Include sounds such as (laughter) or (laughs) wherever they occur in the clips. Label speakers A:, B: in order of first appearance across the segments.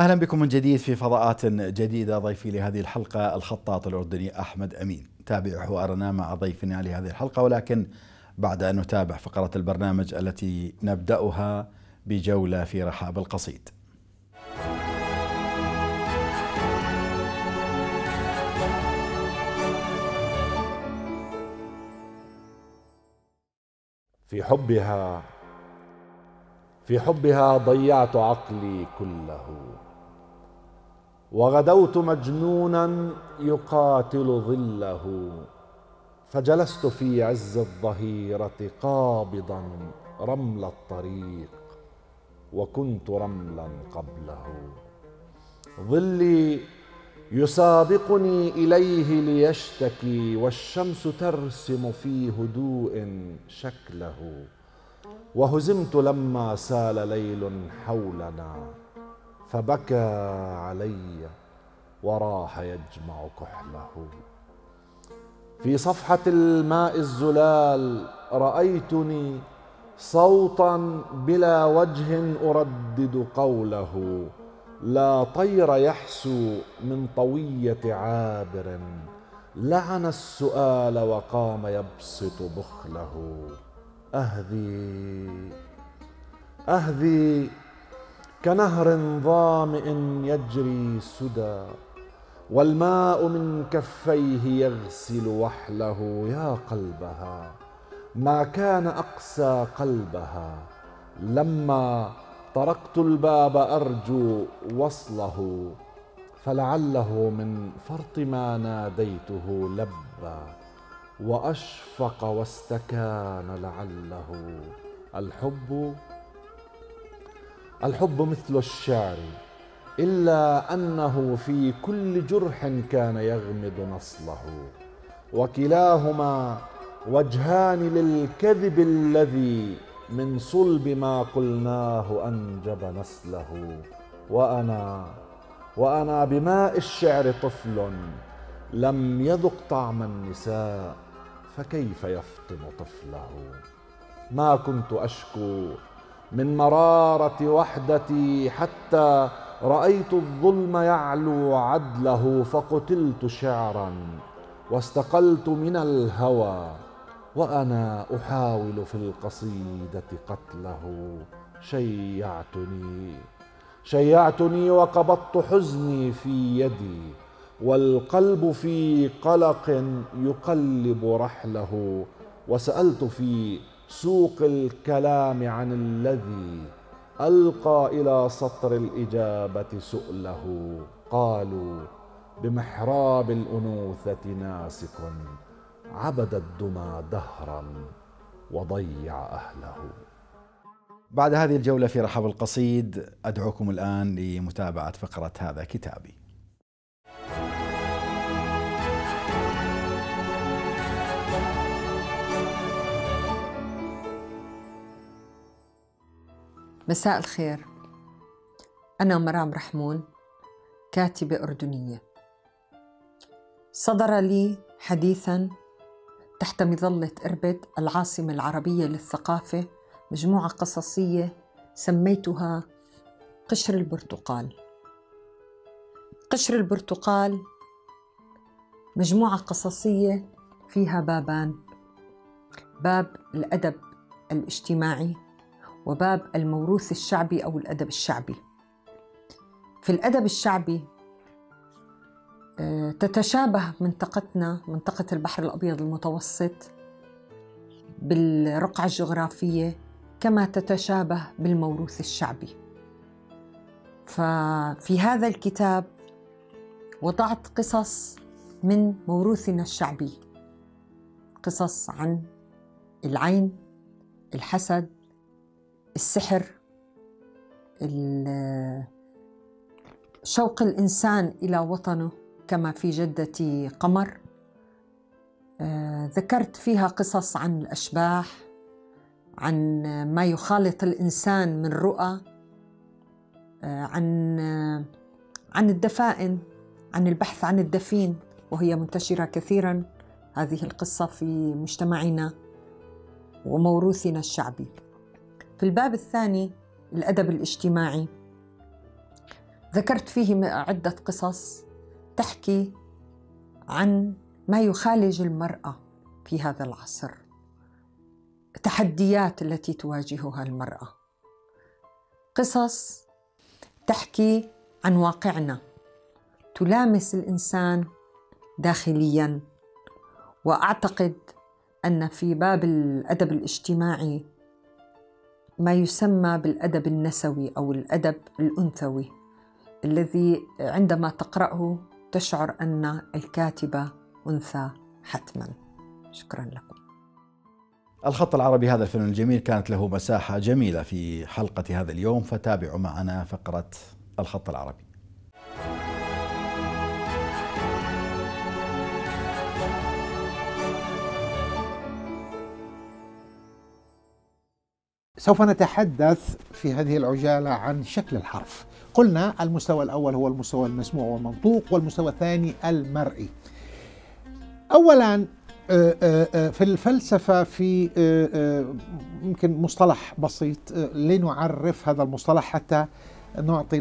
A: اهلا بكم من جديد في فضاءات جديده ضيفي لهذه الحلقه الخطاط الاردني احمد امين تابع حوارنا مع ضيفنا لهذه الحلقه ولكن بعد ان نتابع فقره البرنامج التي نبداها بجوله في رحاب القصيد
B: في حبها في حبها ضيعت عقلي كله وغدوت مجنونا يقاتل ظله فجلست في عز الظهيره قابضا رمل الطريق وكنت رملا قبله ظلي يسابقني اليه ليشتكي والشمس ترسم في هدوء شكله وهزمت لما سال ليل حولنا فبكى علي وراح يجمع كحله في صفحه الماء الزلال رايتني صوتا بلا وجه اردد قوله لا طير يحسو من طويه عابر لعن السؤال وقام يبسط بخله أهذي أهذي كنهر ظامئ يجري سدى والماء من كفيه يغسل وحله يا قلبها ما كان اقسى قلبها لما طرقت الباب ارجو وصله فلعله من فرط ما ناديته لبى واشفق واستكان لعله الحب الحب مثل الشعر إلا أنه في كل جرح كان يغمض نصله وكلاهما وجهان للكذب الذي من صلب ما قلناه أنجب نسله وأنا وأنا بماء الشعر طفل لم يذق طعم النساء فكيف يفطم طفله ما كنت أشكو من مرارة وحدتي حتى رأيت الظلم يعلو عدله فقتلت شعرا واستقلت من الهوى وأنا أحاول في القصيدة قتله شيعتني شيعتني وقبضت حزني في يدي والقلب في قلق يقلب رحله وسألت في سوق الكلام عن الذي القى الى سطر الاجابه سؤله قالوا بمحراب الانوثه ناسك عبد الدمى دهرا وضيع اهله
A: بعد هذه الجوله في رحب القصيد ادعوكم الان لمتابعه فقره هذا كتابي
C: مساء الخير أنا مرام رحمون كاتبة أردنية صدر لي حديثا تحت مظلة إربد العاصمة العربية للثقافة مجموعة قصصية سميتها قشر البرتقال قشر البرتقال مجموعة قصصية فيها بابان باب الأدب الاجتماعي وباب الموروث الشعبي أو الأدب الشعبي في الأدب الشعبي آه، تتشابه منطقتنا منطقة البحر الأبيض المتوسط بالرقعة الجغرافية كما تتشابه بالموروث الشعبي ففي هذا الكتاب وضعت قصص من موروثنا الشعبي قصص عن العين الحسد السحر شوق الإنسان إلى وطنه كما في جدتي قمر آه، ذكرت فيها قصص عن الأشباح عن ما يخالط الإنسان من رؤى آه، عن عن الدفائن عن البحث عن الدفين وهي منتشرة كثيرا هذه القصة في مجتمعنا وموروثنا الشعبي في الباب الثاني الأدب الاجتماعي ذكرت فيه عدة قصص تحكي عن ما يخالج المرأة في هذا العصر التحديات التي تواجهها المرأة قصص تحكي عن واقعنا تلامس الإنسان داخليا وأعتقد أن في باب الأدب الاجتماعي ما يسمى بالادب النسوي او الادب الانثوي الذي عندما تقراه تشعر ان الكاتبه انثى حتما شكرا لكم
A: الخط العربي هذا الفن الجميل كانت له مساحه جميله في حلقه هذا اليوم فتابعوا معنا فقره الخط العربي
D: سوف نتحدث في هذه العجالة عن شكل الحرف قلنا المستوى الأول هو المستوى المسموع والمنطوق والمستوى الثاني المرئي أولا آه، آه، آه، في الفلسفة في ممكن مصطلح بسيط لنعرف هذا المصطلح حتى نعطي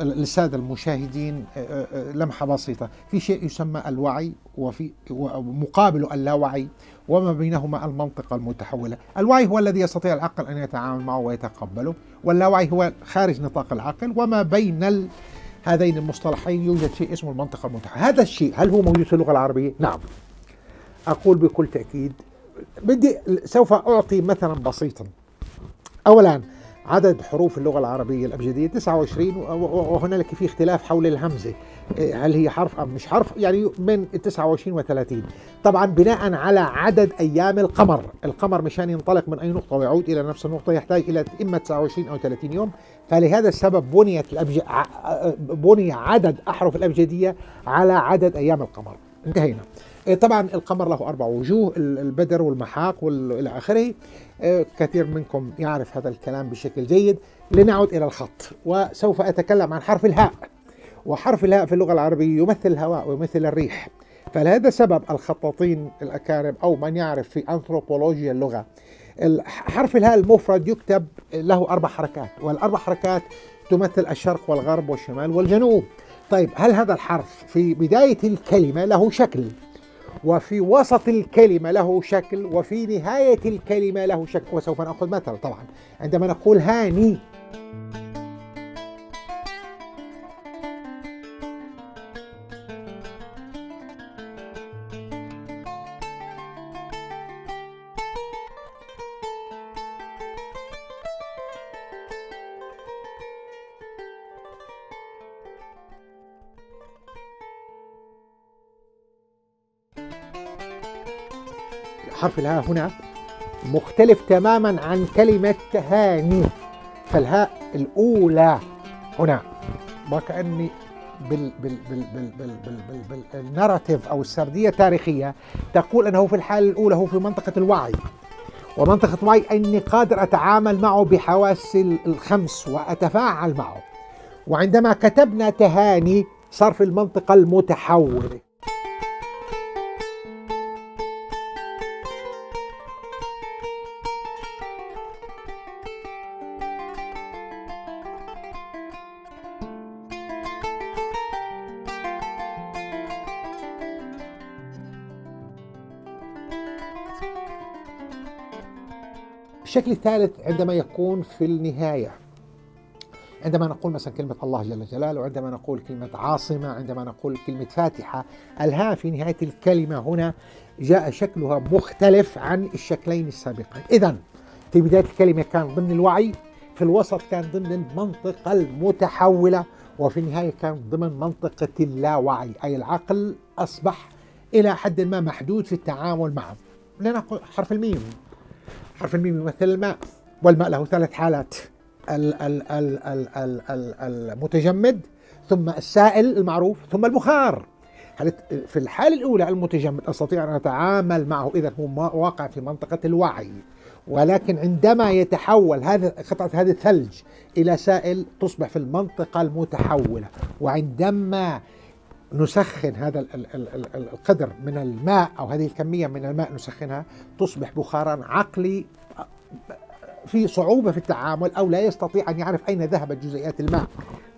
D: للسادة المشاهدين آه، آه، آه، لمحة بسيطة في شيء يسمى الوعي وفي مقابل اللاوعي وما بينهما المنطقة المتحولة الوعي هو الذي يستطيع العقل أن يتعامل معه ويتقبله واللاوعي هو خارج نطاق العقل وما بين هذين المصطلحين يوجد شيء اسمه المنطقة المتحولة هذا الشيء هل هو موجود في اللغة العربية؟ نعم أقول بكل تأكيد بدي سوف أعطي مثلا بسيطا أولا عدد حروف اللغة العربية الأبجدية 29 وهنالك في اختلاف حول الهمزة إيه، هل هي حرف أم مش حرف يعني من 29 و 30 طبعا بناء على عدد أيام القمر القمر مشان ينطلق من أي نقطة ويعود إلى نفس النقطة يحتاج إلى إما 29 أو 30 يوم فلهذا السبب بنيت الأبج... آه، بني عدد أحرف الأبجدية على عدد أيام القمر انتهينا إيه، طبعا القمر له أربع وجوه البدر والمحاق والى آخره كثير منكم يعرف هذا الكلام بشكل جيد لنعد إلى الخط وسوف أتكلم عن حرف الهاء وحرف الهاء في اللغة العربية يمثل الهواء ويمثل الريح فلهذا سبب الخطاطين الأكارم أو من يعرف في أنثروبولوجيا اللغة حرف الهاء المفرد يكتب له أربع حركات والأربع حركات تمثل الشرق والغرب والشمال والجنوب طيب هل هذا الحرف في بداية الكلمة له شكل وفي وسط الكلمة له شكل وفي نهاية الكلمة له شكل وسوف نأخذ مثل طبعا عندما نقول هاني حرف الهاء هنا مختلف تماما عن كلمة هاني فالهاء الأولى هنا وكأني بال بال بال بال بال بال بال بالناراتيف أو السردية التاريخية تقول أنه في الحالة الأولى هو في منطقة الوعي ومنطقة الوعي أني قادر أتعامل معه بحواسي الخمس وأتفاعل معه وعندما كتبنا تهاني صار في المنطقة المتحورة الشكل الثالث نعم. عندما يكون في النهايه عندما نقول مثلا كلمة الله جل جلاله وعندما نقول كلمة عاصمة عندما نقول كلمة فاتحة الها في نهاية الكلمة هنا جاء شكلها مختلف عن الشكلين السابقين إذا في بداية الكلمة كان ضمن الوعي في الوسط كان ضمن المنطقة المتحولة وفي النهاية كان ضمن منطقة اللاوعي أي العقل أصبح إلى حد ما محدود في التعامل معه لنقل حرف الميم حرف الميم يمثل الماء والماء له ثلاث حالات ال ال ال ال المتجمد ثم السائل المعروف ثم البخار في الحالة الأولى المتجمد أستطيع أن أتعامل معه إذا هو واقع في منطقة الوعي ولكن عندما يتحول هذا قطعة هذا الثلج إلى سائل تصبح في المنطقة المتحولة وعندما نسخن هذا القدر من الماء أو هذه الكمية من الماء نسخنها تصبح بخارا عقلي في صعوبة في التعامل أو لا يستطيع أن يعرف أين ذهبت جزيئات الماء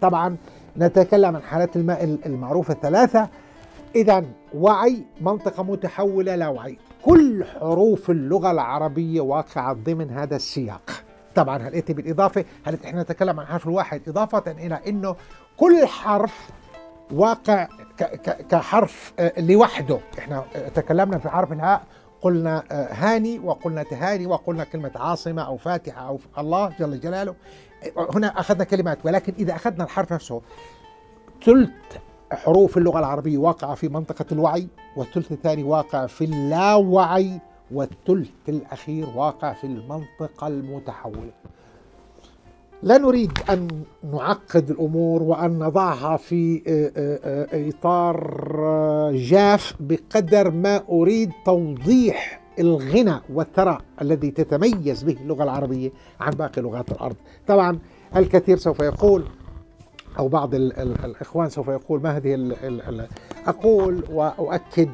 D: طبعا نتكلم عن حالات الماء المعروفة الثلاثة إذا وعي منطقة متحولة لا وعي كل حروف اللغة العربية واقعة ضمن هذا السياق طبعا هل أتي بالإضافة هل إحنا نتكلم عن حرف الواحد إضافة إلى أنه كل حرف واقع كحرف آه، لوحده احنا آه، تكلمنا في حرف الهاء قلنا آه، هاني وقلنا تهاني وقلنا كلمة عاصمة أو فاتحة أو الله جل جلاله هنا أخذنا كلمات ولكن إذا أخذنا الحرف نفسه ثلث حروف اللغة العربية واقعة في منطقة الوعي والثلث الثاني واقع في اللاوعي والثلث الأخير واقع في المنطقة المتحولة لا نريد أن نعقد الأمور وأن نضعها في آه، آه، آه، إطار جاف بقدر ما أريد توضيح الغنى والثراء الذي تتميز به اللغة العربية عن باقي لغات الأرض طبعا الكثير سوف يقول أو بعض الإخوان سوف يقول ما هذه أقول وأؤكد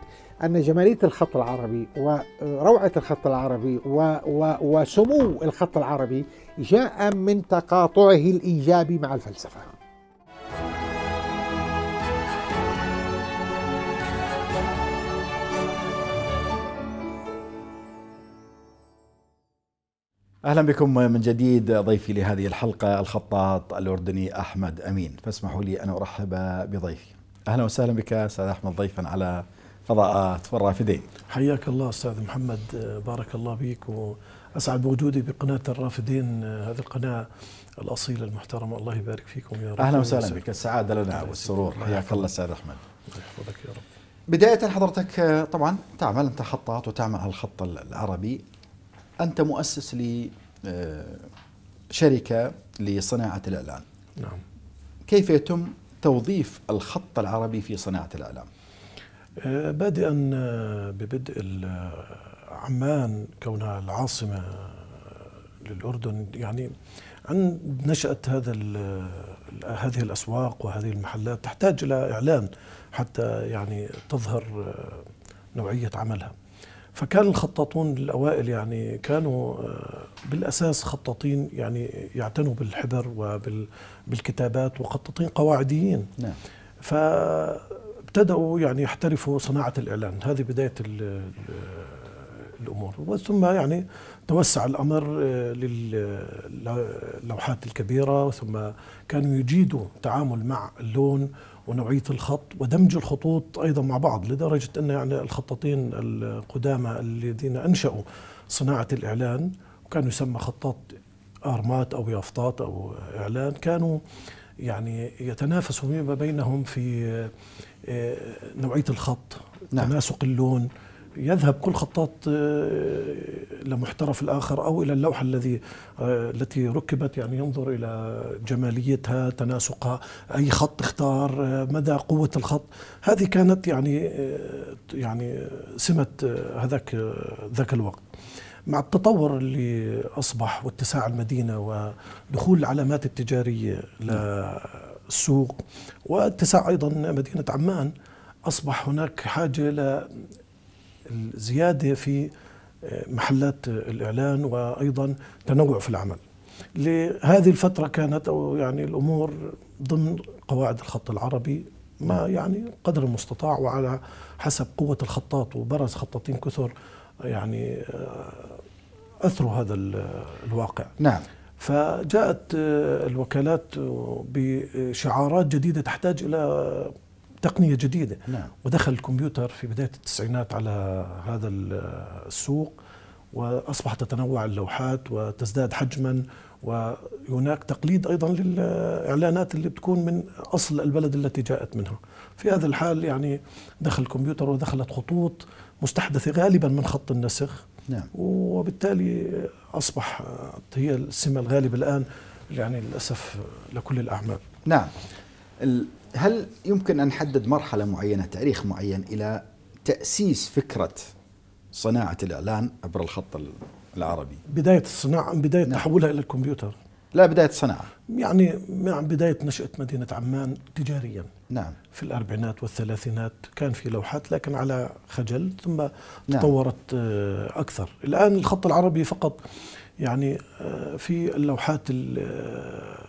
D: أن جمالية الخط العربي وروعة الخط العربي و و وسمو الخط العربي جاء من تقاطعه الإيجابي مع الفلسفة
A: اهلا بكم من جديد ضيفي لهذه الحلقه الخطاط الاردني احمد امين فاسمحوا لي ان ارحب بضيفي اهلا وسهلا بك استاذ احمد ضيفا على القضاءات والرافدين
E: حياك الله أستاذ محمد بارك الله بك وأسعد بوجودي بقناة الرافدين هذه القناة الأصيلة المحترمة الله يبارك فيكم يا رب أهلا
A: وسهلا بك السعادة لنا والسرور حياك الله أستاذ أحمد
F: يحفظك يا رب
E: بداية حضرتك
A: طبعا تعمل أنت خطاط وتعمل على الخط العربي أنت مؤسس لشركة آه، لصناعة الإعلان نعم كيف يتم توظيف الخط العربي في صناعة الإعلام
E: آه، بادئا آه، ببدء عمان كونها العاصمة آه، للأردن يعني عن نشأت هذا هذه الأسواق وهذه المحلات تحتاج إلى إعلان حتى يعني تظهر نوعية عملها فكان الخطاطون الأوائل يعني كانوا بالأساس خطاطين يعني يعتنوا بالحبر وبالكتابات وخطاطين قواعديين نعم. ابتدأوا يعني يحترفوا صناعة الإعلان هذه بداية الأمور وثم يعني توسع الأمر آه، للوحات الكبيرة ثم كانوا يجيدوا التعامل مع اللون ونوعية الخط ودمج الخطوط أيضا مع بعض لدرجة أن يعني الخطاطين القدامى الذين أنشأوا صناعة الإعلان وكانوا يسمى خطاط ارمات او يافطات او اعلان كانوا يعني يتنافسوا فيما بينهم في آه، نوعيه الخط نعم. تناسق اللون يذهب كل خطاط آه، لمحترف الاخر او الى اللوحه الذي آه، التي ركبت يعني ينظر الى جماليتها تناسقها اي خط اختار مدى قوه الخط هذه كانت يعني يعني سمه هذاك ذاك الوقت مع التطور اللي اصبح واتساع المدينه ودخول العلامات التجاريه نعم. السوق واتساع أيضا مدينة عمان أصبح هناك حاجة لزيادة في آه، محلات الإعلان وأيضا تنوع في العمل لهذه الفترة كانت أو يعني الأمور ضمن قواعد الخط العربي ما يعني قدر المستطاع وعلى حسب قوة الخطاط وبرز خطاطين كثر يعني آه، أثروا هذا آه، الواقع نعم فجاءت آه، الوكالات بشعارات جديدة تحتاج إلى تقنية جديدة نعم. ودخل الكمبيوتر في بداية التسعينات على هذا آه، السوق وأصبحت تتنوع اللوحات وتزداد حجما وهناك تقليد أيضا للإعلانات اللي بتكون من أصل البلد التي جاءت منها في هذا الحال يعني دخل الكمبيوتر ودخلت خطوط مستحدثة غالبا من خط النسخ نعم. وبالتالي اصبح آه، هي السمه الغالبه الان يعني للاسف آه، لكل الاعمال. نعم.
A: هل يمكن ان نحدد مرحله معينه، تاريخ معين الى تاسيس فكره صناعه الاعلان عبر الخط العربي؟
E: بدايه الصناعه بدايه نعم. تحولها الى الكمبيوتر. لا بدايه صناعه. يعني مع بدايه نشاه مدينه عمان تجاريا. نعم في الأربعينات والثلاثينات كان في لوحات لكن على خجل ثم نعم. تطورت آه، أكثر الآن الخط العربي فقط يعني آه، في اللوحات آه،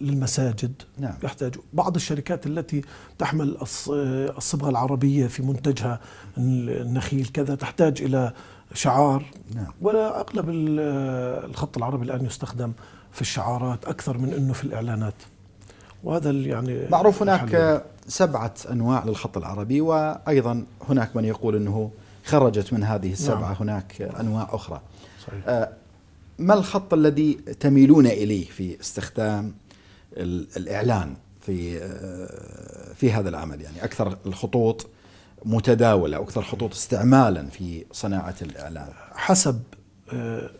E: للمساجد نعم. يحتاج بعض الشركات التي تحمل الصبغة العربية في منتجها النخيل كذا تحتاج إلى شعار نعم. ولا أغلب الخط العربي الآن يستخدم في الشعارات أكثر من أنه في الإعلانات وهذا يعني معروف هناك الحل.
A: سبعة أنواع للخط العربي وأيضا هناك من يقول أنه خرجت من هذه نعم. السبعة نعم. هناك أنواع أخرى صحيح. آه، ما الخط الذي تميلون إليه في استخدام الإعلان في آه، في هذا العمل يعني أكثر الخطوط متداولة واكثر أكثر خطوط استعمالا في صناعة الإعلان
E: حسب آه،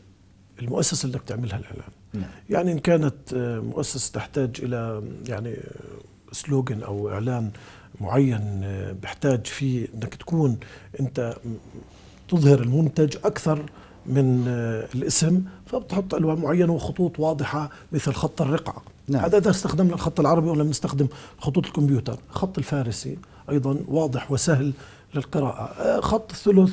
E: المؤسسة اللي تعملها الإعلان نعم. يعني إن كانت آه، مؤسسة تحتاج إلى يعني سلوغن أو إعلان معين آه، بيحتاج فيه أنك تكون أنت تظهر المنتج أكثر من آه، الاسم فبتحط الوان معينه وخطوط واضحه مثل خط الرقعه نعم. هذا اذا استخدمنا الخط العربي ولم نستخدم خطوط الكمبيوتر الخط الفارسي ايضا واضح وسهل للقراءه خط الثلث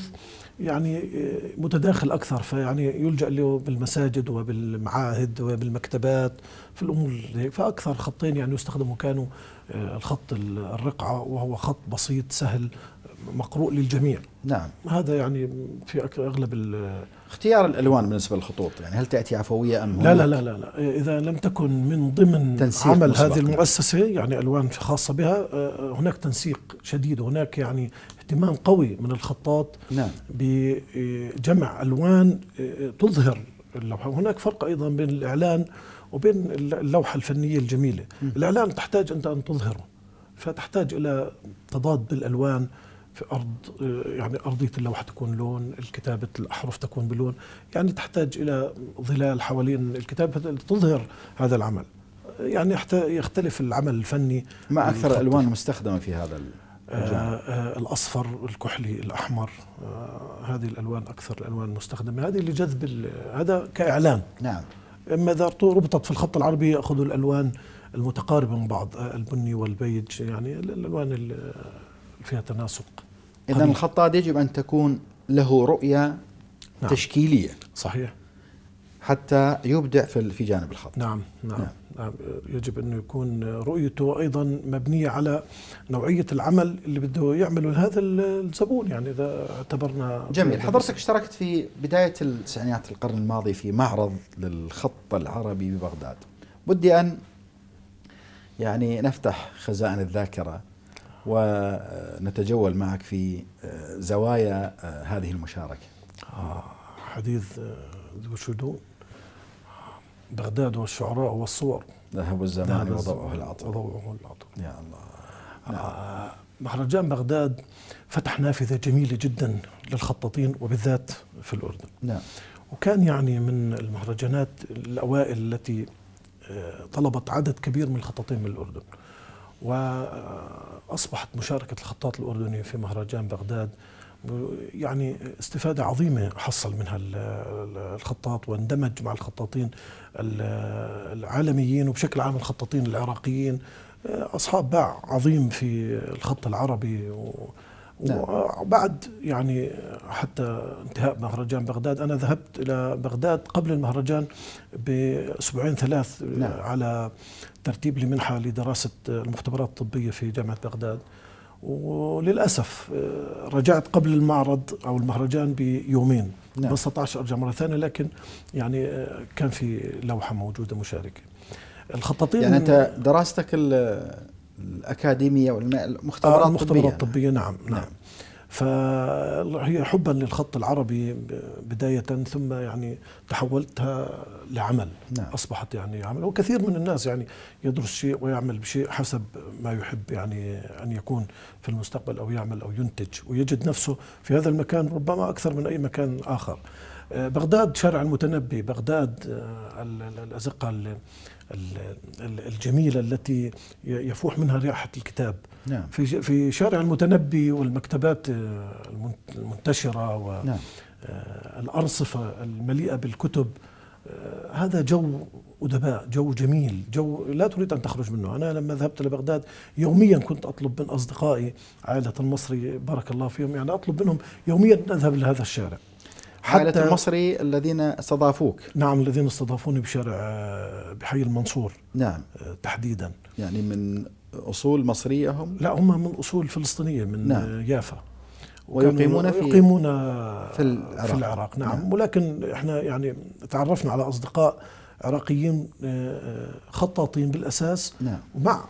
E: يعني آه، متداخل اكثر فيعني يلجا له بالمساجد وبالمعاهد وبالمكتبات في الامور فاكثر خطين يعني يستخدموا كانوا آه، الخط الرقعه وهو خط بسيط سهل مقروء للجميع نعم هذا يعني في اغلب اختيار
A: الالوان بالنسبه للخطوط يعني هل تاتي عفويه ام لا لا لا
E: لا, لا اذا لم تكن من ضمن عمل مسبق. هذه المؤسسه يعني الوان خاصه بها آه، آه، هناك تنسيق شديد هناك يعني اهتمام قوي من الخطاط نعم. بجمع الوان آه، تظهر اللوحه هناك فرق ايضا بين الاعلان وبين اللوحه الفنيه الجميله م. الاعلان تحتاج انت ان تظهره فتحتاج الى تضاد بالالوان في ارض يعني ارضيه اللوحه تكون لون، الكتابه الاحرف تكون بلون، يعني تحتاج الى ظلال حوالين الكتاب تظهر هذا العمل. يعني يختلف العمل الفني ما اكثر الالوان
A: المستخدمه في هذا
E: آه آه الاصفر الكحلي الاحمر آه هذه الالوان اكثر الالوان المستخدمه هذه لجذب هذا كاعلان نعم اما اذا ربطت في الخط العربي ياخذوا الالوان المتقاربه من بعض آه، البني والبيج يعني الالوان اللي فيها تناسق إذا الخطاد يجب أن تكون له رؤية نعم.
A: تشكيلية صحيح حتى يبدع في في جانب الخط
E: نعم نعم, نعم. نعم. يجب أن يكون رؤيته أيضا مبنية على نوعية العمل اللي بده يعمله هذا الزبون يعني إذا اعتبرنا جميل حضرتك
A: اشتركت في بداية التسعينيات القرن الماضي في معرض للخط العربي ببغداد بدي أن يعني نفتح خزائن الذاكرة ونتجول معك في آه،
E: زوايا آه، هذه المشاركة آه، حديث ذو بغداد والشعراء والصور
A: ذهب الزمان وضوعه العطر
E: وضوعه العطر يا الله مهرجان نعم. بغداد فتح نافذة جميلة جدا للخطاطين وبالذات في الأردن نعم. وكان يعني من المهرجانات الأوائل التي طلبت عدد كبير من الخطاطين من الأردن وأصبحت مشاركة الخطاط الأردني في مهرجان بغداد يعني استفادة عظيمة حصل منها الخطاط واندمج مع الخطاطين العالميين وبشكل عام الخطاطين العراقيين أصحاب باع عظيم في الخط العربي و نعم. وبعد يعني حتى انتهاء مهرجان بغداد انا ذهبت الى بغداد قبل المهرجان باسبوعين ثلاث نعم. على ترتيب لمنحه لدراسه المختبرات الطبيه في جامعه بغداد وللاسف آه، رجعت قبل المعرض او المهرجان بيومين نعم. ما استطعش ارجع مره ثانيه لكن يعني آه، كان في لوحه موجوده مشاركه الخطاطين يعني انت
A: دراستك الاكاديميه والمختبرات آه، المختبرات الطبيه نعم نعم, نعم.
E: فهي حبا للخط العربي بداية ثم يعني تحولتها لعمل نعم. أصبحت يعني عمل وكثير من الناس يعني يدرس شيء ويعمل بشيء حسب ما يحب يعني أن يكون في المستقبل أو يعمل أو ينتج ويجد نفسه في هذا المكان ربما أكثر من أي مكان آخر آه، بغداد شارع المتنبي بغداد آه، الأزقة الجميلة التي يفوح منها رائحة الكتاب نعم. في في شارع المتنبي والمكتبات آه، المنتشرة والأرصفة نعم. آه، المليئة بالكتب آه، هذا جو أدباء جو جميل جو لا تريد أن تخرج منه أنا لما ذهبت لبغداد يوميا كنت أطلب من أصدقائي عائلة المصري بارك الله فيهم يعني أطلب منهم يوميا أن أذهب لهذا الشارع حالة عائلة
A: المصري الذين استضافوك نعم الذين
E: استضافوني بشارع آه، بحي المنصور نعم آه، تحديدا يعني من أصول مصرية هم؟ لا هم من أصول فلسطينية من نعم. يافا ويقيمون في يقيمون في العراق, في العراق نعم. نعم ولكن احنا يعني تعرفنا على أصدقاء عراقيين آه، خطاطين بالأساس نعم. ومع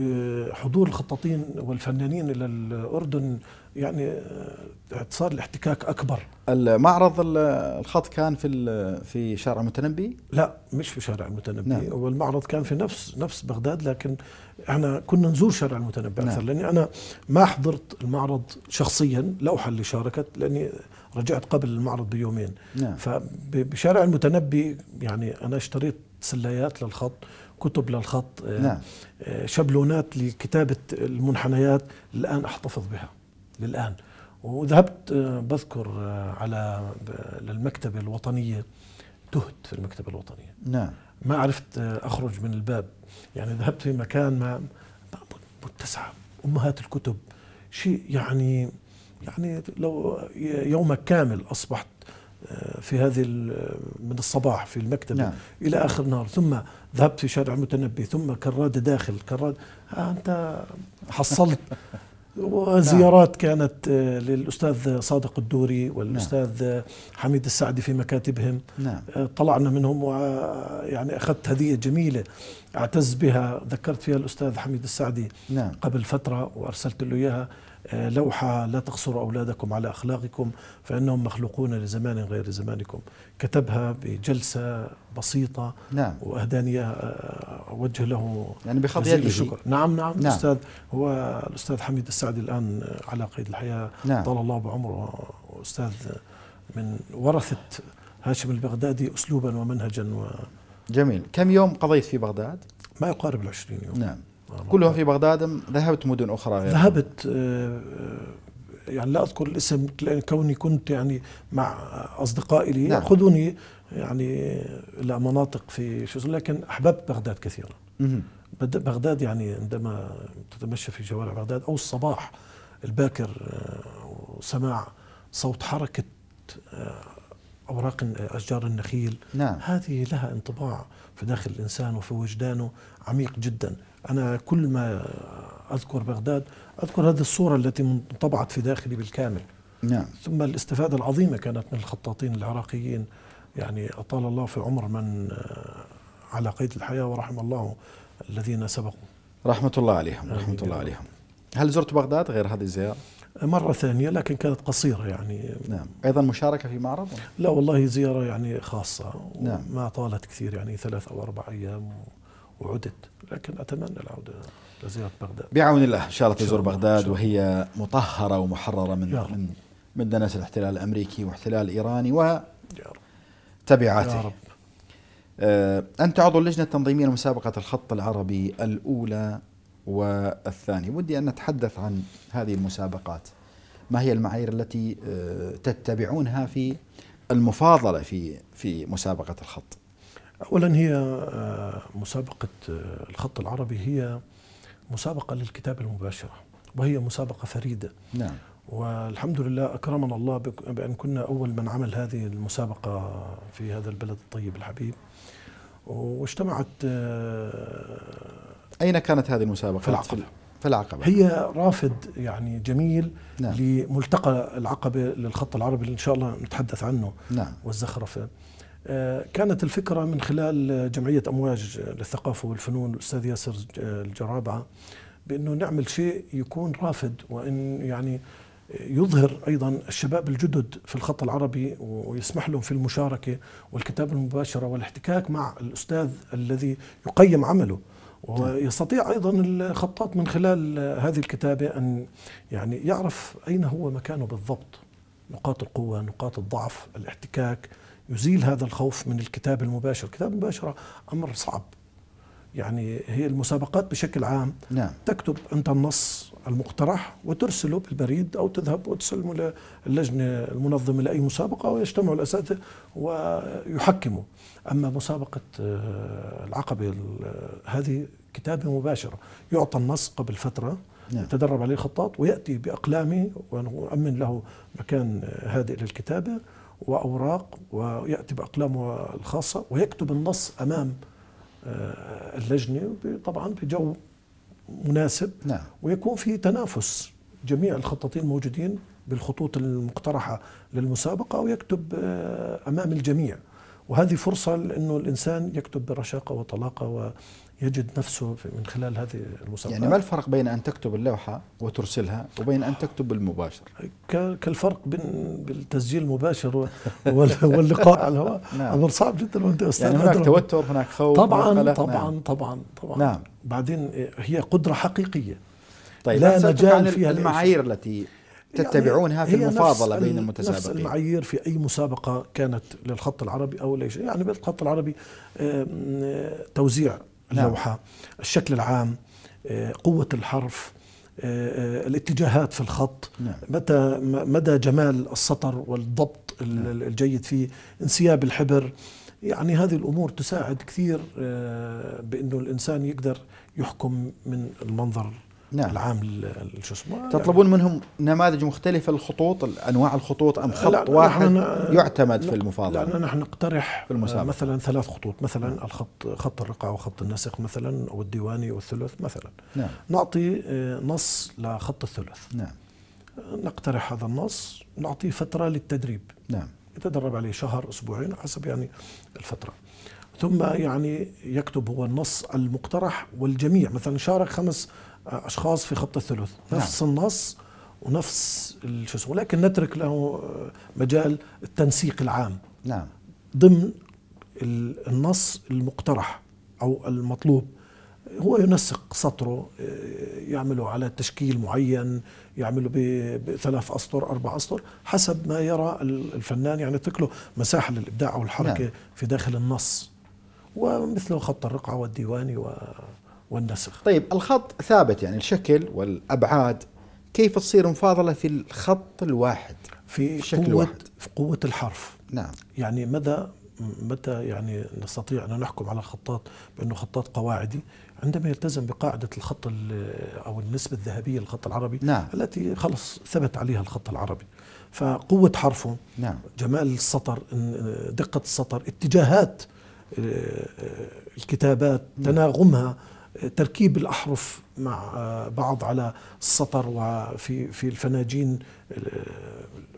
E: آه، حضور الخطاطين والفنانين الى الاردن يعني آه، صار الاحتكاك اكبر
A: المعرض الخط كان في في شارع
E: المتنبي لا مش في شارع المتنبي نعم. والمعرض كان في نفس نفس بغداد لكن احنا كنا نزور شارع المتنبي نعم. اكثر لاني انا ما حضرت المعرض شخصيا لوحه اللي شاركت لاني رجعت قبل المعرض بيومين نعم. فبشارع المتنبي يعني انا اشتريت سلايات للخط كتب للخط آه، نعم. آه، شبلونات لكتابة المنحنيات الآن أحتفظ بها للآن وذهبت آه، بذكر على للمكتبة الوطنية تهت في المكتبة الوطنية نعم ما عرفت أخرج من الباب يعني ذهبت في مكان ما متسعة أمهات الكتب شيء يعني يعني لو يومك كامل أصبحت في هذه من الصباح في المكتبة نعم. إلى آخر النهار ثم ذهبت في شارع المتنبي ثم كراد داخل كراد آه، أنت حصلت وزيارات كانت آه، للأستاذ صادق الدوري نعم. والأستاذ حميد السعدي في مكاتبهم نعم. آه، طلعنا منهم ويعني أخذت هدية جميلة اعتز بها ذكرت فيها الأستاذ حميد السعدي نعم. قبل فترة وأرسلت له إياها لوحة لا تقصروا أولادكم على أخلاقكم فإنهم مخلوقون لزمان غير زمانكم كتبها بجلسة بسيطة نعم. وأهداني أوجه له يعني بخط يده الشكر نعم نعم, نعم. أستاذ هو الأستاذ حميد السعدي الآن على قيد الحياة نعم. طال الله بعمره أستاذ من ورثة هاشم البغدادي أسلوبا ومنهجا و جميل كم يوم قضيت في بغداد؟ ما يقارب العشرين يوم نعم
A: كلهم في بغداد ذهبت مدن أخرى يعني.
E: ذهبت آه، آه، يعني لا أذكر الاسم لأن كوني كنت يعني مع أصدقائي لي نعم. خذوني يعني إلى مناطق في شو لكن أحببت بغداد كثيرا بغداد يعني عندما تتمشى في شوارع بغداد أو الصباح الباكر آه، وسماع صوت حركة أوراق أشجار النخيل نعم. هذه لها انطباع في داخل الإنسان وفي وجدانه عميق جدا أنا كل ما أذكر بغداد أذكر هذه الصورة التي انطبعت في داخلي بالكامل نعم. ثم الاستفادة العظيمة كانت من الخطاطين العراقيين يعني أطال الله في عمر من آه، على قيد الحياة ورحم الله الذين سبقوا رحمة
A: الله عليهم رحمة الله عليهم هل زرت بغداد غير هذه الزيارة؟ مرة
E: ثانية لكن كانت قصيرة يعني نعم أيضا مشاركة في معرض؟ لا والله زيارة يعني خاصة نعم ما طالت كثير يعني ثلاث أو أربع أيام و... وعدت لكن أتمنى العودة لزيارة بغداد
A: بعون الله إن شاء الله تزور بغداد وهي مطهرة ومحررة من من من دنس الاحتلال الأمريكي واحتلال إيراني و تبعاته يا رب. آه، أنت عضو اللجنة التنظيمية لمسابقة الخط العربي الأولى والثانية ودي أن نتحدث عن هذه المسابقات ما هي المعايير التي آه، تتبعونها في المفاضله في في مسابقه الخط؟
E: اولا هي آه، مسابقه آه، الخط العربي هي مسابقه للكتابه المباشره وهي مسابقه فريده نعم والحمد لله اكرمنا الله بان كنا اول من عمل هذه المسابقه في هذا البلد الطيب الحبيب واجتمعت آه، اين كانت هذه المسابقه؟ في العقبه في العقبة هي رافد يعني جميل نعم. لملتقى العقبة للخط العربي اللي إن شاء الله نتحدث عنه نعم. والزخرفة آه، كانت الفكرة من خلال جمعية أمواج للثقافة والفنون الأستاذ ياسر الجرابعة بأنه نعمل شيء يكون رافد وأن يعني يظهر أيضا الشباب الجدد في الخط العربي ويسمح لهم في المشاركة والكتابة المباشرة والاحتكاك مع الأستاذ الذي يقيم عمله ويستطيع ايضا الخطاط من خلال هذه الكتابه ان يعني يعرف اين هو مكانه بالضبط نقاط القوه نقاط الضعف الاحتكاك يزيل هذا الخوف من الكتاب المباشر الكتاب المباشر أمر صعب يعني هي المسابقات بشكل عام نعم. تكتب أنت النص المقترح وترسله بالبريد أو تذهب وتسلمه للجنة المنظمة لأي مسابقة ويجتمع الأساتذة ويحكموا أما مسابقة آه، العقبة هذه كتابة مباشرة يعطى النص قبل فترة نعم. يتدرب عليه الخطاط ويأتي بأقلامه ونؤمن له مكان هادئ للكتابة وأوراق ويأتي بأقلامه الخاصة ويكتب النص أمام آه، اللجنة طبعا بجو مناسب نعم. ويكون في تنافس جميع الخطاطين الموجودين بالخطوط المقترحة للمسابقة ويكتب آه، أمام الجميع وهذه فرصة أنه الإنسان يكتب برشاقة وطلاقة يجد نفسه من خلال هذه المسابقات يعني ما الفرق
A: بين أن تكتب اللوحة وترسلها وبين أن تكتب بالمباشر كالفرق
E: بين بالتسجيل المباشر واللقاء (laughs) على نعم. الهواء أمر صعب جدا وأنت أستاذ يعني هناك توتر هناك خوف طبعا طبعا نعم. طبعا طبعا نعم بعدين هي قدرة حقيقية طيب لا مجال فيها المعايير
A: التي يعني تتبعونها في المفاضلة بين المتسابقين نفس
E: المعايير في أي مسابقة كانت للخط العربي أو ليش يعني بالخط العربي آه، توزيع نعم. اللوحة نعم. الشكل العام آه، قوة الحرف آه، آه، الاتجاهات في الخط نعم. متى مدى جمال السطر والضبط نعم. الجيد فيه انسياب الحبر يعني هذه الامور تساعد كثير بانه الانسان يقدر يحكم من المنظر نعم. العام شو اسمه يعني تطلبون منهم نماذج مختلفه للخطوط
A: انواع الخطوط ام خط واحد يعتمد في المفاضله لا
E: نحن نقترح في آه، مثلا ثلاث خطوط مثلا الخط خط الرقعه وخط النسق مثلا او الديواني والثلث مثلا نعم. نعطي آه، نص لخط الثلث نعم نقترح هذا النص نعطيه فتره للتدريب نعم يتدرب عليه شهر اسبوعين حسب يعني الفتره ثم يعني يكتب هو النص المقترح والجميع مثلا شارك خمس اشخاص في خط الثلث نعم. نفس نعم. النص ونفس الشسو اسمه نترك له مجال التنسيق العام نعم ضمن النص المقترح او المطلوب هو ينسق سطره آه، يعمله على تشكيل معين يعمله بثلاث اسطر اربع اسطر حسب ما يرى الفنان يعني اترك له مساحه للابداع والحركه نعم. في داخل النص ومثله خط الرقعه والديواني و والنسخ طيب الخط
A: ثابت يعني الشكل والابعاد كيف تصير مفاضله في الخط الواحد
E: في شكل قوة واحد في قوه الحرف نعم يعني مدى متى يعني نستطيع ان نحكم على الخطاط بانه خطاط قواعدي عندما يلتزم بقاعده الخط او النسبه الذهبيه للخط العربي نعم. التي خلص ثبت عليها الخط العربي فقوه حرفه نعم. جمال السطر دقه السطر اتجاهات آه، آه، الكتابات نعم. تناغمها تركيب الاحرف مع بعض على السطر وفي في الفناجين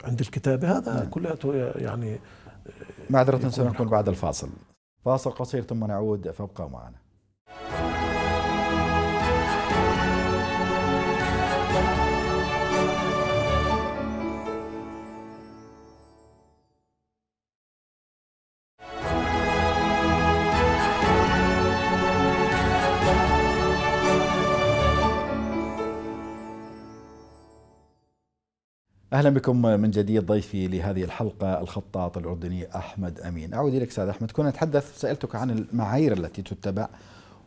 E: عند الكتابه هذا نعم. كلياته يعني معذره سنكون بعد الفاصل
A: فاصل قصير ثم نعود فابقوا معنا اهلا بكم من جديد ضيفي لهذه الحلقه الخطاط الاردني احمد امين. اعود اليك استاذ احمد، كنا نتحدث سالتك عن المعايير التي تتبع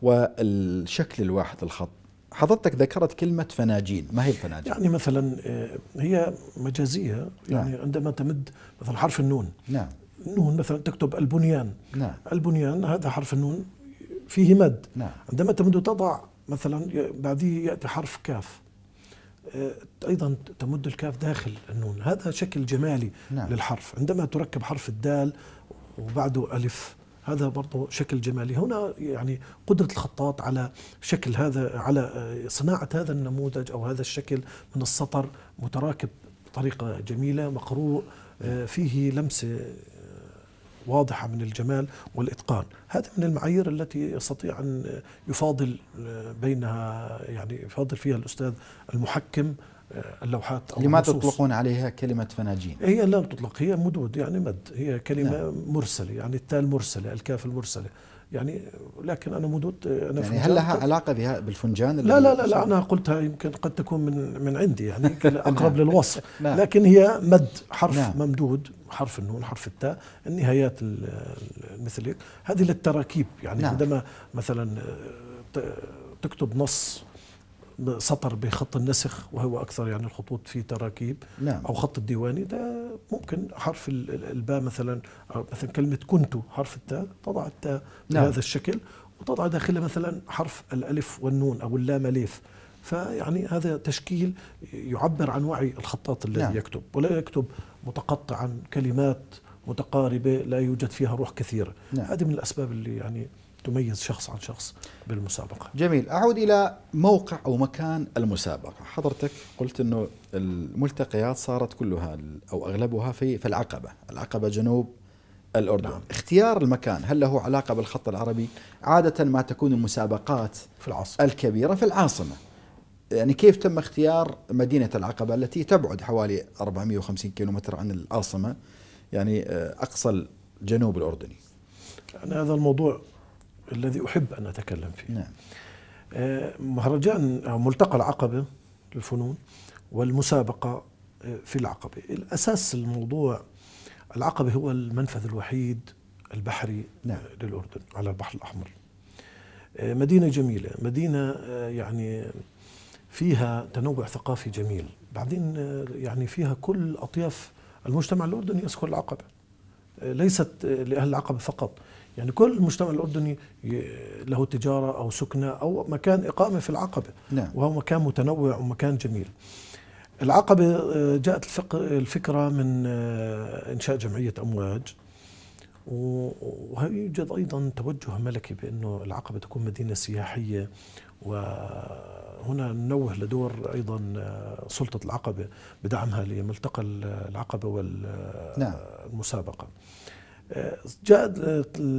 A: والشكل الواحد للخط. حضرتك ذكرت كلمة فناجين، ما هي الفناجين؟
E: يعني مثلا آه، هي مجازية يعني نعم. عندما تمد مثلا حرف النون نعم نون مثلا تكتب البنيان نعم البنيان هذا حرف النون فيه مد نعم عندما تمد تضع مثلا بعديه يأتي حرف كاف آه، أيضا تمد الكاف داخل النون هذا شكل جمالي نعم. للحرف عندما تركب حرف الدال وبعده ألف هذا برضه شكل جمالي هنا يعني قدرة الخطاط على شكل هذا على آه، صناعة هذا النموذج أو هذا الشكل من السطر متراكب بطريقة جميلة مقروء آه، فيه لمسة واضحة من الجمال والإتقان هذا من المعايير التي يستطيع أن يفاضل آه، بينها يعني يفاضل فيها الأستاذ المحكم آه، اللوحات أو لما تطلقون عليها كلمة
A: فناجين؟ هي
E: لا تطلق هي مدود يعني مد هي كلمة نعم. مرسلة يعني التاء المرسلة الكاف المرسلة يعني لكن انا مدود انا يعني هل لها علاقه بها بالفنجان لا لا لا, لا انا قلتها يمكن قد تكون من من عندي يعني (laughs) نعم. اقرب للوصف نعم. لكن هي مد حرف نعم. ممدود حرف النون حرف التاء النهايات مثلك هذه للتراكيب يعني عندما مثلا آه، تكتب نص سطر بخط النسخ وهو اكثر يعني الخطوط فيه تراكيب نعم. او خط الديواني ده ممكن حرف الباء مثلا أو مثلا كلمة كنت حرف التاء تضع التاء نعم. بهذا نعم. الشكل وتضع داخلها مثلا حرف الألف والنون أو اللام ليف فيعني هذا تشكيل يعبر عن وعي الخطاط الذي نعم. يكتب ولا يكتب متقطعا كلمات متقاربة لا يوجد فيها روح كثيرة نعم. هذه من الأسباب اللي يعني تميز شخص عن شخص بالمسابقه. جميل، اعود الى موقع
A: او مكان المسابقه، حضرتك قلت انه الملتقيات صارت كلها او اغلبها في في العقبه، العقبه جنوب الاردن. نعم. اختيار المكان هل له علاقه بالخط العربي؟ عاده ما تكون المسابقات في العاصمه الكبيره في العاصمه. يعني كيف تم اختيار مدينه العقبه التي تبعد حوالي 450 كيلومتر عن العاصمه؟ يعني آه، اقصى الجنوب الاردني.
E: يعني هذا الموضوع الذي أحب أن أتكلم فيه نعم. آه، مهرجان أو آه، ملتقى العقبة للفنون والمسابقة آه، في العقبة الأساس الموضوع العقبة هو المنفذ الوحيد البحري نعم. للأردن على البحر الأحمر مدينة جميلة مدينة يعني فيها تنوع ثقافي جميل بعدين يعني فيها كل أطياف المجتمع الأردني يسكن العقبة ليست لأهل العقبة فقط يعني كل المجتمع الأردني له تجارة أو سكنة أو مكان إقامة في العقبة نعم. وهو مكان متنوع ومكان جميل العقبة آه، جاءت الفكرة من آه، إنشاء جمعية أمواج ويوجد أيضا توجه ملكي بأنه العقبة تكون مدينة سياحية وهنا ننوه لدور أيضا آه، سلطة العقبة بدعمها لملتقى العقبة والمسابقة نعم. جاء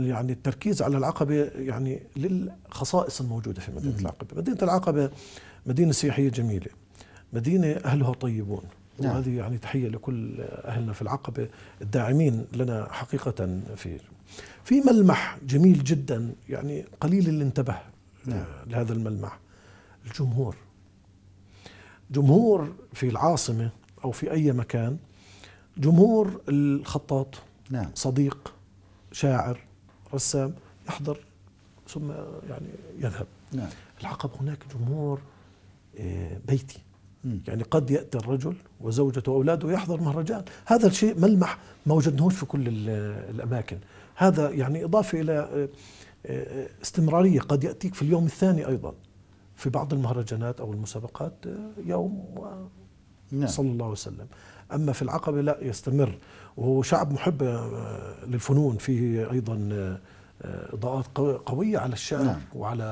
E: يعني التركيز على العقبة يعني للخصائص الموجودة في مدينة العقبة مدينة العقبة مدينة سياحية جميلة مدينة أهلها طيبون نعم. وهذه يعني تحية لكل أهلنا في العقبة الداعمين لنا حقيقة في في ملمح جميل جدا يعني قليل اللي انتبه نعم. لهذا الملمح الجمهور جمهور في العاصمة أو في أي مكان جمهور الخطاط نعم. صديق شاعر رسام يحضر ثم يعني يذهب نعم. العقب هناك جمهور آه، بيتي م. يعني قد يأتي الرجل وزوجته وأولاده يحضر مهرجان هذا الشيء ملمح ما وجدناهوش في كل الأماكن هذا يعني إضافة إلى آه، آه، استمرارية قد يأتيك في اليوم الثاني أيضا في بعض المهرجانات أو المسابقات يوم نعم. صلى الله عليه وسلم أما في العقبة لا يستمر وهو شعب محب آه، للفنون فيه أيضا آه، آه، إضاءات قوية على الشعر نعم. وعلى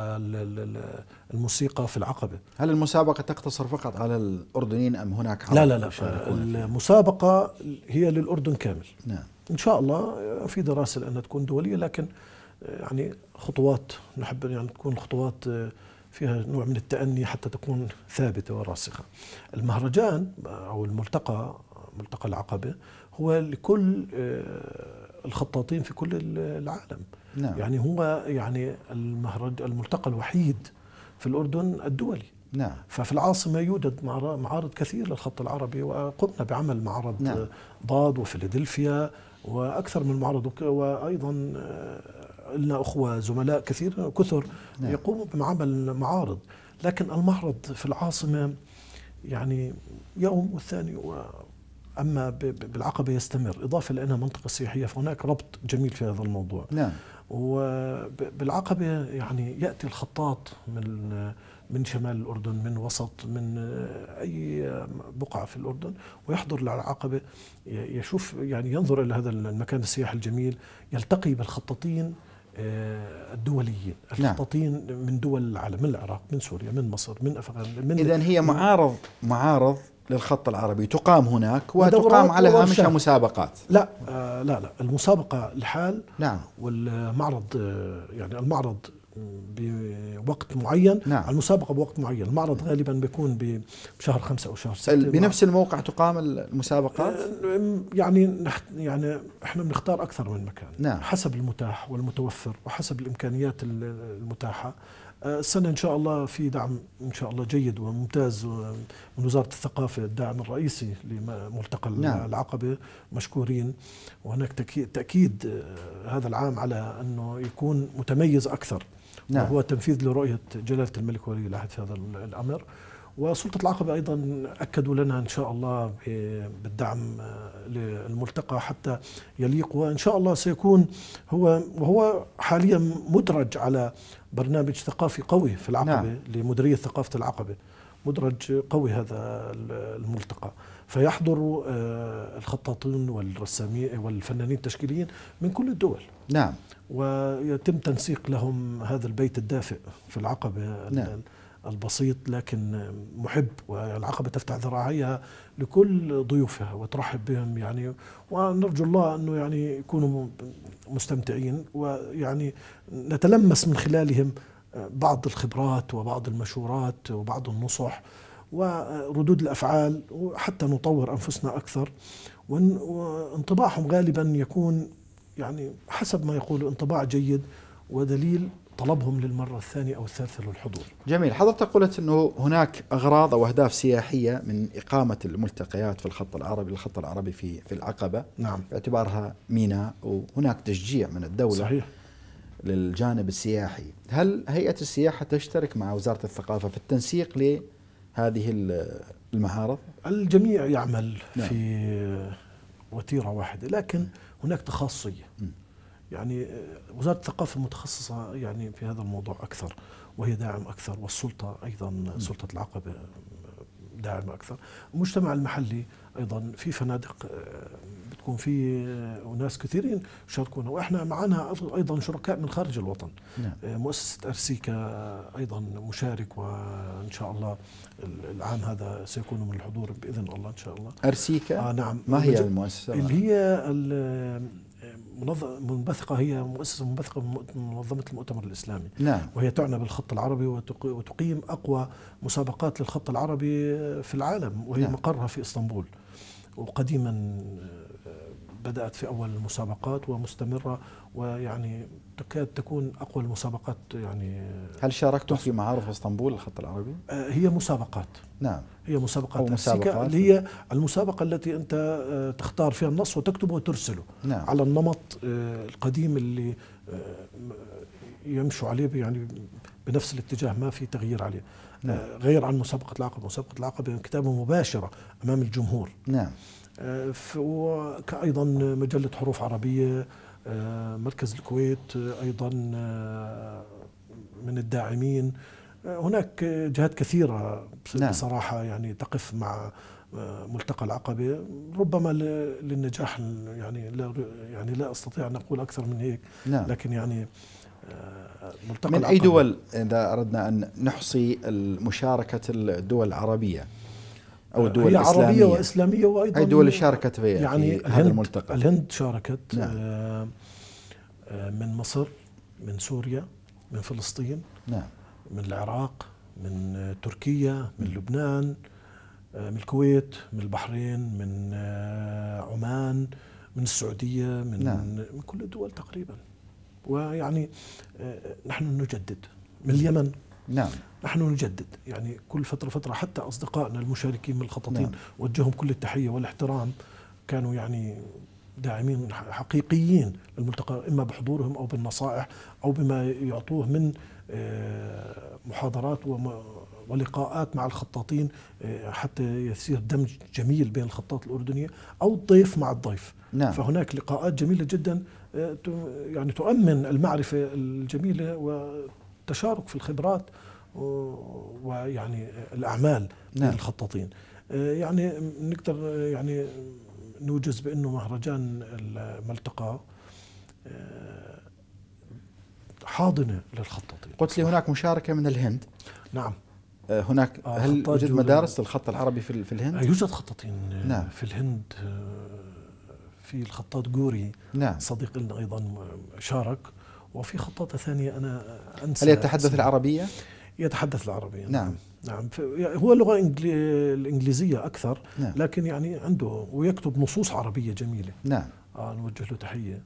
E: الموسيقى في العقبة هل المسابقة تقتصر فقط على الأردنيين أم هناك عرب لا لا لا المسابقة هي للأردن كامل نعم. إن شاء الله في دراسة لأنها تكون دولية لكن يعني خطوات نحب يعني تكون الخطوات فيها نوع من التأني حتى تكون ثابتة وراسخة المهرجان أو الملتقى ملتقى العقبة هو لكل آه، الخطاطين في كل العالم نعم. يعني هو يعني المهرج الملتقى الوحيد في الأردن الدولي نعم. ففي العاصمة يوجد معارض كثير للخط العربي وقمنا بعمل معرض نعم. ضاد وفيلادلفيا وأكثر من معرض وأيضا آه، لنا أخوة زملاء كثير كثر نعم. يقوموا بعمل معارض لكن المعرض في العاصمة يعني يوم والثاني أما بالعقبة يستمر إضافة لأنها منطقة سياحية فهناك ربط جميل في هذا الموضوع نعم وبالعقبة يعني يأتي الخطاط من من شمال الأردن من وسط من أي بقعة في الأردن ويحضر للعقبه يشوف يعني ينظر إلى هذا المكان السياحي الجميل يلتقي بالخطاطين آه، الدوليين نعم. الخطاطين نعم. من دول العالم من العراق من سوريا من مصر من أفغانستان إذا هي معارض
A: معارض للخط العربي تقام هناك وتقام على هامشها مسابقات
E: لا آه لا لا المسابقة الحال نعم والمعرض آه، يعني المعرض بوقت معين نعم. المسابقة بوقت معين المعرض غالبا بيكون بشهر خمسة أو شهر 6 بنفس الموقع تقام المسابقات آه، يعني يعني احنا بنختار أكثر من مكان نعم. حسب المتاح والمتوفر وحسب الإمكانيات المتاحة السنة إن شاء الله في دعم إن شاء الله جيد وممتاز من وزارة الثقافة الداعم الرئيسي لملتقى نعم. العقبة مشكورين وهناك تأكيد آه، هذا العام على أنه يكون متميز أكثر نعم. وهو تنفيذ لرؤية جلالة الملك ولي العهد في هذا الأمر وسلطة العقبة أيضا أكدوا لنا إن شاء الله بالدعم آه، للملتقى حتى يليق وإن شاء الله سيكون هو وهو حاليا مدرج على برنامج ثقافي قوي في العقبة نعم. لمديرية ثقافة العقبة مدرج قوي هذا الملتقى فيحضر آه، الخطاطين والرسامين والفنانين التشكيليين من كل الدول نعم ويتم تنسيق لهم هذا البيت الدافئ في العقبة نعم. البسيط لكن محب والعقبة تفتح ذراعيها لكل ضيوفها وترحب بهم يعني ونرجو الله أنه يعني يكونوا مستمتعين ويعني نتلمس من خلالهم بعض الخبرات وبعض المشورات وبعض النصح وردود الأفعال وحتى نطور أنفسنا أكثر وانطباعهم غالبا يكون يعني حسب ما يقول انطباع جيد ودليل طلبهم للمرة الثانية أو الثالثة للحضور
A: جميل حضرتك قلت أنه هناك أغراض أو أهداف سياحية من إقامة الملتقيات في الخط العربي الخط العربي في, في العقبة نعم باعتبارها ميناء وهناك تشجيع من الدولة صحيح للجانب السياحي هل هيئة السياحة تشترك مع وزارة الثقافة في التنسيق
E: لهذه المعارض؟ الجميع يعمل نعم. في وتيرة واحدة لكن هناك تخاصية يعني آه، وزارة الثقافة المتخصصة يعني في هذا الموضوع أكثر وهي داعم أكثر والسلطة أيضا سلطة العقبة آه، داعم أكثر المجتمع المحلي أيضا في فنادق آه، بتكون في وناس كثيرين يشاركونا وإحنا معنا أيضا شركاء من خارج الوطن نعم. مؤسسة أرسيكا أيضا مشارك وإن شاء الله العام هذا سيكون من الحضور بإذن الله إن شاء الله أرسيكا؟ آه نعم ما هي المؤسسة؟ اللي هي منبثقة هي مؤسسة منبثقة من منظمة المؤتمر الإسلامي نعم. وهي تعنى بالخط العربي وتقيم أقوى مسابقات للخط العربي في العالم وهي نعم. مقرها في إسطنبول وقديما آه، بدأت في أول المسابقات ومستمرة ويعني تكاد تكون أقوى المسابقات يعني آه، هل
A: شاركتم في معارف إسطنبول الخط العربي؟
E: آه، هي مسابقات نعم هي مسابقة تأسيكة اللي هي المسابقة التي أنت آه، تختار فيها النص وتكتبه وترسله نعم. على النمط آه، القديم اللي آه، يمشوا عليه يعني بنفس الاتجاه ما في تغيير عليه نعم. غير عن مسابقة العقبة مسابقة العقبة كتابة مباشرة أمام الجمهور نعم وكأيضا مجلة حروف عربية مركز الكويت أيضا من الداعمين هناك جهات كثيرة نعم. بصراحة نعم. يعني تقف مع آه، ملتقى العقبة ربما للنجاح يعني لا يعني لا أستطيع أن أقول أكثر من هيك نعم. لكن يعني
F: آه، ملتقى من العقبة أي دول
A: إذا أردنا أن نحصي مشاركة الدول العربية أو آه، الدول هي الإسلامية عربية وإسلامية وأيضا أي دول شاركت في,
E: يعني في هذا الملتقى الهند شاركت نعم. من مصر من سوريا من فلسطين نعم من العراق من آه، تركيا من لبنان آه، من الكويت من البحرين من آه، عمان من السعودية من, نعم. من كل الدول تقريبا ويعني نحن نجدد من اليمن نعم نحن نجدد يعني كل فترة فترة حتى أصدقائنا المشاركين من الخططين نعم. وجههم كل التحية والاحترام كانوا يعني داعمين حقيقيين للملتقى إما بحضورهم أو بالنصائح أو بما يعطوه من آه، محاضرات ولقاءات مع الخطاطين آه، حتى يصير دمج جميل بين الخطاط الأردنية أو الضيف مع الضيف نعم. فهناك لقاءات جميلة جدا آه، يعني تؤمن المعرفة الجميلة وتشارك في الخبرات ويعني الأعمال نعم. الخطاطين يعني نقدر يعني نوجز بأنه مهرجان الملتقى حاضنة للخطاط قلت لي هناك مشاركه من الهند نعم
A: آه، هناك آه، هل يوجد مدارس للخط العربي في, الهند؟ آه، يوجد
E: خطاطين نعم. في الهند في الخطاط جوري نعم. صديق لنا ايضا شارك وفي خطاطه ثانيه انا انسى هل يتحدث أنسى العربيه؟ يتحدث العربيه نعم نعم, نعم. يعني هو اللغه الانجليزيه اكثر نعم. لكن يعني عنده ويكتب نصوص عربيه جميله نعم آه نوجه له تحيه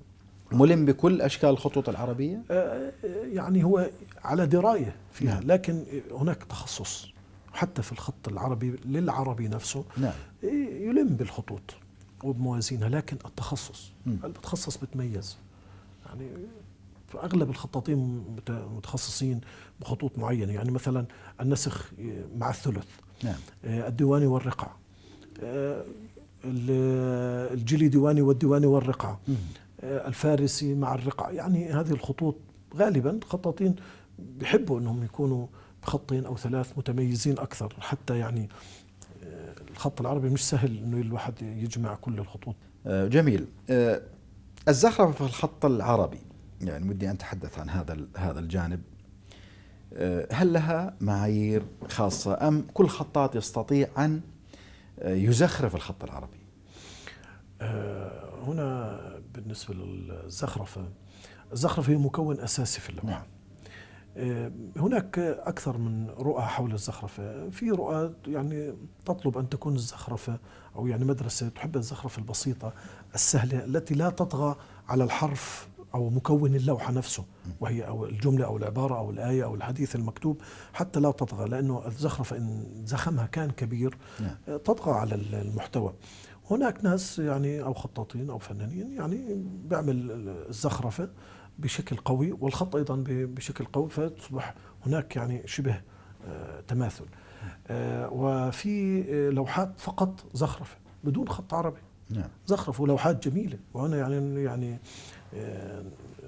E: ملم بكل اشكال الخطوط العربيه؟ آه، آه، يعني هو على درايه فيها نعم. لكن هناك تخصص حتى في الخط العربي للعربي نفسه نعم. يلم بالخطوط وبموازينها لكن التخصص اللي بتخصص بتميز يعني اغلب الخطاطين متخصصين بخطوط معينه يعني مثلا النسخ مع الثلث نعم. آه، الديواني والرقعه الجلي ديواني والديواني والرقعه آه، الفارسي مع الرقعة يعني هذه الخطوط غالبا خطاطين بيحبوا أنهم يكونوا بخطين أو ثلاث متميزين أكثر حتى يعني آه، الخط العربي مش سهل أنه الواحد يجمع كل الخطوط
A: آه، جميل الزخرفة في الخط العربي يعني ودي أن أتحدث عن هذا هذا الجانب هل لها معايير خاصة أم كل خطاط يستطيع أن يزخرف الخط العربي؟
E: بالنسبة للزخرفة الزخرفة هي مكون أساسي في اللوحة نعم. آه، هناك أكثر من رؤى حول الزخرفة في رؤى يعني تطلب أن تكون الزخرفة أو يعني مدرسة تحب الزخرفة البسيطة السهلة التي لا تطغى على الحرف أو مكون اللوحة نفسه وهي أو الجملة أو العبارة أو الآية أو الحديث المكتوب حتى لا تطغى لأنه الزخرفة إن زخمها كان كبير نعم. آه، تطغى على المحتوى هناك ناس يعني او خطاطين او فنانين يعني بيعمل الزخرفه بشكل قوي والخط ايضا بشكل قوي فتصبح هناك يعني شبه آه، تماثل آه، وفي آه، لوحات فقط زخرفه بدون خط عربي نعم زخرف ولوحات جميله وانا يعني يعني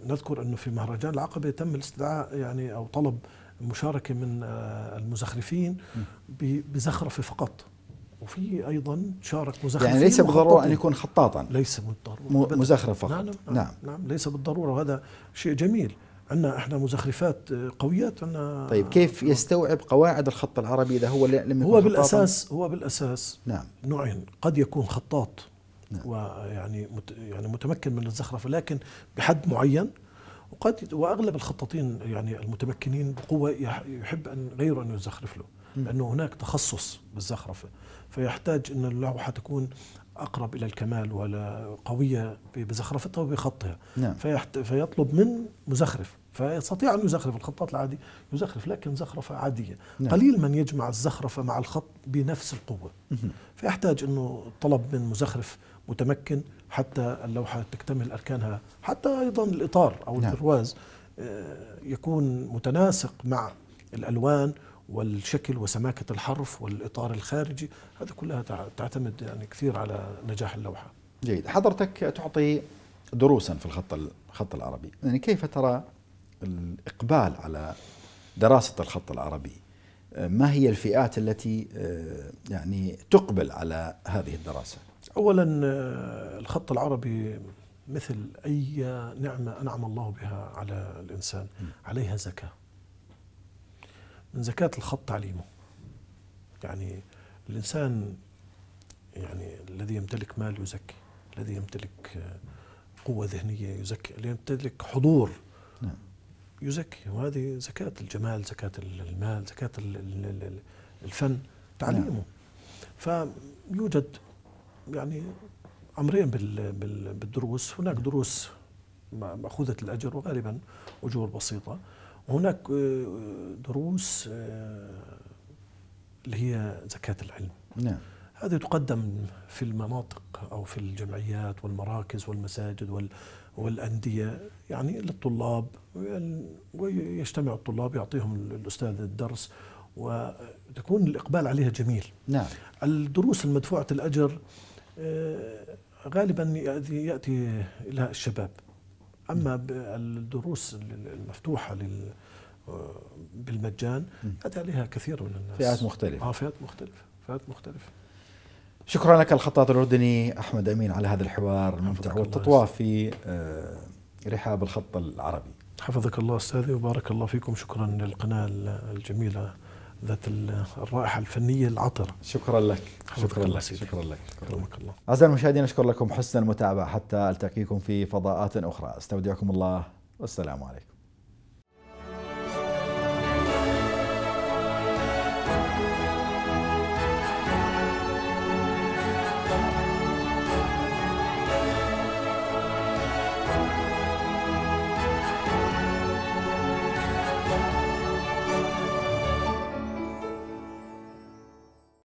E: نذكر انه في مهرجان العقبه تم الاستدعاء يعني او طلب مشاركه من المزخرفين بزخرفه فقط وفي ايضا شارك مزخرف يعني ليس بالضروره ان يكون
A: خطاطا ليس بالضروره مزخرف فقط نعم نعم, نعم,
E: نعم ليس بالضروره وهذا شيء جميل عندنا احنا مزخرفات آه، قويات عندنا طيب كيف
A: يستوعب قواعد الخط العربي اذا هو
E: لم هو بالاساس هو بالاساس نعم نوعين قد يكون خطاط نعم ويعني يعني متمكن من الزخرفه لكن بحد معين وقد واغلب الخطاطين يعني المتمكنين بقوه يحب ان غيره انه يزخرف له لانه انه هناك تخصص بالزخرفه فيحتاج ان اللوحه تكون اقرب الى الكمال ولا قويه بزخرفتها وبخطها نعم. فيحت... فيطلب من مزخرف فيستطيع ان يزخرف الخطاط العادي يزخرف لكن زخرفه عاديه نعم. قليل من يجمع الزخرفه مع الخط بنفس القوه مه. فيحتاج انه طلب من مزخرف متمكن حتى اللوحه تكتمل اركانها حتى ايضا الاطار او نعم. البرواز آه، يكون متناسق مع الالوان والشكل وسماكة الحرف والإطار الخارجي هذه كلها تعتمد يعني كثير على نجاح اللوحة
A: جيد حضرتك تعطي دروسا في الخط الخط العربي يعني كيف ترى الإقبال على دراسة الخط العربي ما هي الفئات التي آه، يعني تقبل على هذه الدراسة
E: أولا آه، الخط العربي مثل أي نعمة أنعم الله بها على الإنسان عليها زكاة من زكاة الخط تعليمه يعني الإنسان يعني الذي يمتلك مال يزكي الذي يمتلك آه، قوة ذهنية يزكي الذي يمتلك حضور نعم. يزكي وهذه زكاة الجمال زكاة المال زكاة الفن تعليمه نعم. فيوجد يعني امرين بالدروس هناك نعم. دروس مأخوذة الأجر وغالبا أجور بسيطة هناك آه، دروس آه، اللي هي زكاة العلم نعم هذه تقدم في المناطق أو في الجمعيات والمراكز والمساجد وال والأندية يعني للطلاب ويجتمع الطلاب يعطيهم الأستاذ الدرس وتكون الإقبال عليها جميل نعم الدروس المدفوعة الأجر آه، غالبا يأتي إلى الشباب اما الدروس المفتوحه لل بالمجان اتى عليها كثير من الناس فئات مختلفه اه فئات مختلفه فئات مختلفه
A: شكرا لك الخطاط الاردني احمد امين على هذا الحوار الممتع والتطوع في آه، رحاب الخط العربي
E: حفظك الله استاذي وبارك الله فيكم شكرا للقناه الجميله ذات الرائحه الفنيه العطره شكرا لك
A: شكرا لك شكرا لك
F: اكرمك الله
E: اعزائي المشاهدين اشكر لكم حسن
A: المتابعه حتى التقيكم في فضاءات اخرى استودعكم الله والسلام عليكم